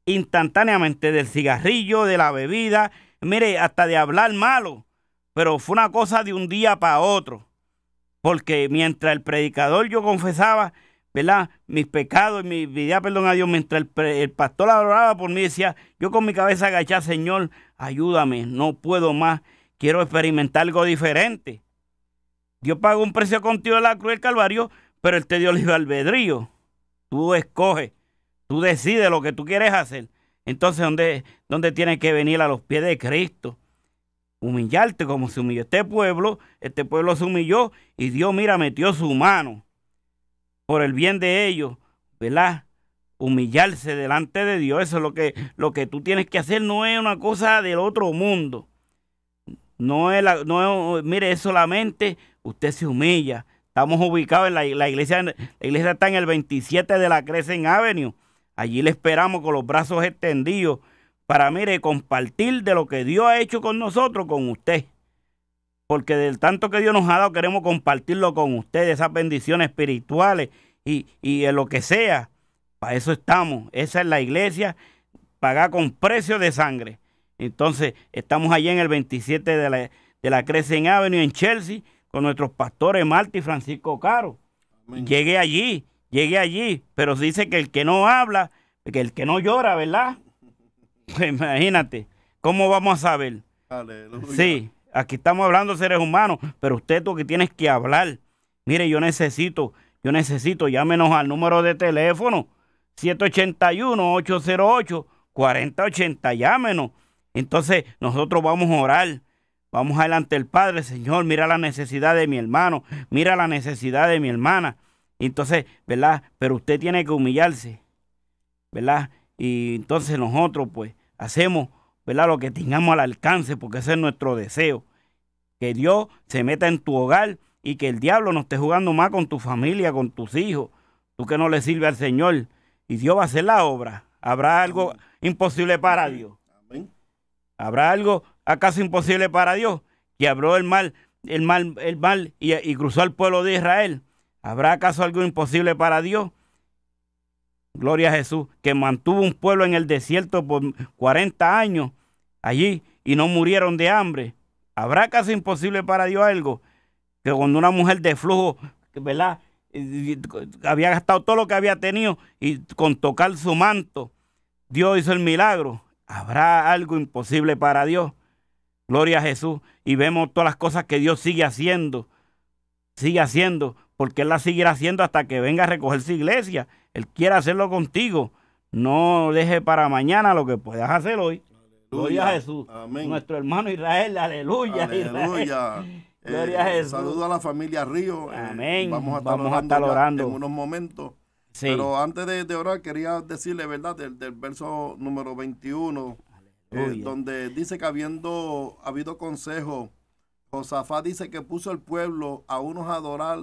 Instantáneamente del cigarrillo, de la bebida, mire, hasta de hablar malo. Pero fue una cosa de un día para otro porque mientras el predicador yo confesaba, ¿verdad? Mis pecados y mi vida, perdón a Dios, mientras el, el pastor por mí, decía, yo con mi cabeza agachada, Señor, ayúdame, no puedo más, quiero experimentar algo diferente. Dios pagó un precio contigo en la cruz del Calvario, pero Él te dio libre albedrío. Tú escoges, tú decides lo que tú quieres hacer. Entonces, ¿dónde, dónde tienes que venir a los pies de Cristo? humillarte como se humilló este pueblo, este pueblo se humilló y Dios, mira, metió su mano por el bien de ellos, ¿verdad? Humillarse delante de Dios, eso es lo que, lo que tú tienes que hacer, no es una cosa del otro mundo. No es, mire, es solamente usted se humilla. Estamos ubicados en la, iglesia, la iglesia está en el 27 de la Crescent Avenue. Allí le esperamos con los brazos extendidos para, mire, compartir de lo que Dios ha hecho con nosotros, con usted. Porque del tanto que Dios nos ha dado, queremos compartirlo con ustedes, esas bendiciones espirituales y, y en lo que sea. Para eso estamos. Esa es la iglesia, pagada con precio de sangre. Entonces, estamos allí en el 27 de la, de la Crescent Avenue en Chelsea con nuestros pastores Marta y Francisco Caro. Llegué allí, llegué allí, pero dice que el que no habla, que el que no llora, ¿verdad? Pues imagínate, ¿cómo vamos a saber? Sí, aquí estamos hablando seres humanos, pero usted tú que tienes que hablar. Mire, yo necesito, yo necesito, llámenos al número de teléfono 781-808-4080, llámenos. Entonces nosotros vamos a orar. Vamos adelante el Padre, Señor, mira la necesidad de mi hermano, mira la necesidad de mi hermana. Entonces, ¿verdad? Pero usted tiene que humillarse, ¿verdad? Y entonces nosotros, pues, hacemos ¿verdad? lo que tengamos al alcance, porque ese es nuestro deseo. Que Dios se meta en tu hogar y que el diablo no esté jugando más con tu familia, con tus hijos, tú que no le sirve al Señor. Y Dios va a hacer la obra. Habrá algo imposible para Dios. Habrá algo acaso imposible para Dios que abrió el mal, el mal, el mal y, y cruzó al pueblo de Israel. ¿Habrá acaso algo imposible para Dios? gloria a Jesús, que mantuvo un pueblo en el desierto por 40 años allí y no murieron de hambre. ¿Habrá casi imposible para Dios algo? Que cuando una mujer de flujo, ¿verdad? Había gastado todo lo que había tenido y con tocar su manto, Dios hizo el milagro. ¿Habrá algo imposible para Dios? Gloria a Jesús. Y vemos todas las cosas que Dios sigue haciendo. Sigue haciendo porque él la seguirá haciendo hasta que venga a recoger su iglesia. Él quiere hacerlo contigo. No deje para mañana lo que puedas hacer hoy. Gloria a Jesús. Nuestro hermano Israel, aleluya. Aleluya. Gloria eh, a Jesús. Saludo a la familia Río. Eh, Amén. vamos a estar, en unos momentos. Pero antes de, orar, quería decirle, ¿verdad? Del, verso número 21, eh, donde dice que habiendo habido consejo, Josafá dice que puso el pueblo a unos a adorar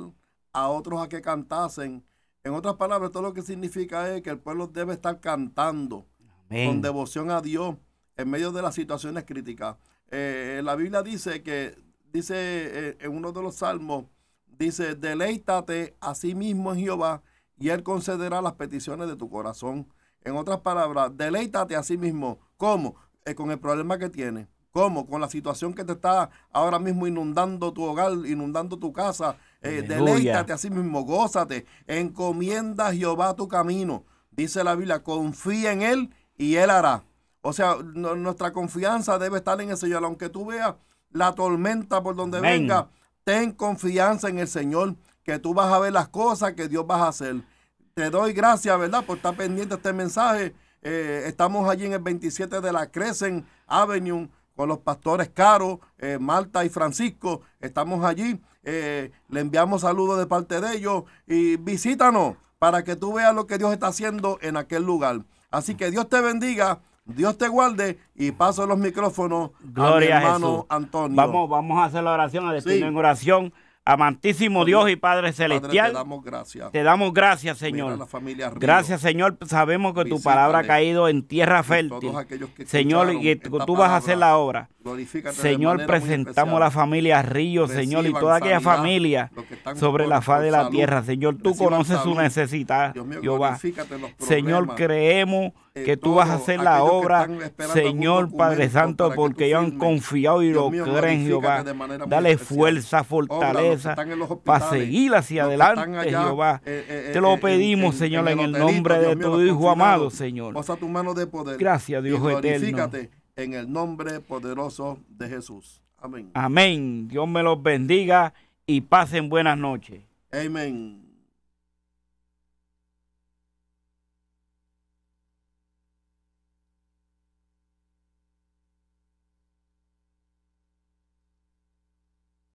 a otros a que cantasen. En otras palabras, todo lo que significa es que el pueblo debe estar cantando con devoción a Dios en medio de las situaciones críticas. Eh, la Biblia dice que, dice eh, en uno de los salmos, dice, deleítate a sí mismo en Jehová y él concederá las peticiones de tu corazón. En otras palabras, deleítate a sí mismo. ¿Cómo? Eh, con el problema que tienes. ¿Cómo? Con la situación que te está ahora mismo inundando tu hogar, inundando tu casa, eh, deleítate a sí mismo, gózate. Encomienda a Jehová tu camino. Dice la Biblia, confía en Él y Él hará. O sea, nuestra confianza debe estar en el Señor. Aunque tú veas la tormenta por donde venga, ten confianza en el Señor, que tú vas a ver las cosas que Dios va a hacer. Te doy gracias, ¿verdad?, por estar pendiente de este mensaje. Eh, estamos allí en el 27 de la Crescent Avenue con los pastores Caro, eh, Marta y Francisco. Estamos allí. Eh, le enviamos saludos de parte de ellos y visítanos para que tú veas lo que Dios está haciendo en aquel lugar. Así que Dios te bendiga. Dios te guarde y paso los micrófonos Gloria a mi hermano Antonio. Vamos, vamos a hacer la oración, a destino en oración. Amantísimo Dios y Padre Celestial. te damos gracias. Te damos gracias, Señor. gracias, Señor. Sabemos que tu palabra ha caído en tierra fértil. Señor, y tú vas a hacer la obra. Señor, presentamos a la familia Río, Señor, y toda aquella familia sobre la faz de la tierra. Señor, tú conoces su necesidad, Jehová. Señor, creemos eh, que tú vas a hacer la obra, Señor Padre Santo, porque ellos han confiado y lo creen, Jehová. Dale fuerza, fortaleza para seguir hacia adelante, Jehová. Eh, eh, Te lo pedimos, Señor, en, el nombre de tu Hijo amado, Señor. tu mano de poder. Gracias, Dios eterno en el nombre poderoso de Jesús. Amén. Amén. Dios me los bendiga y pasen buenas noches. Amén.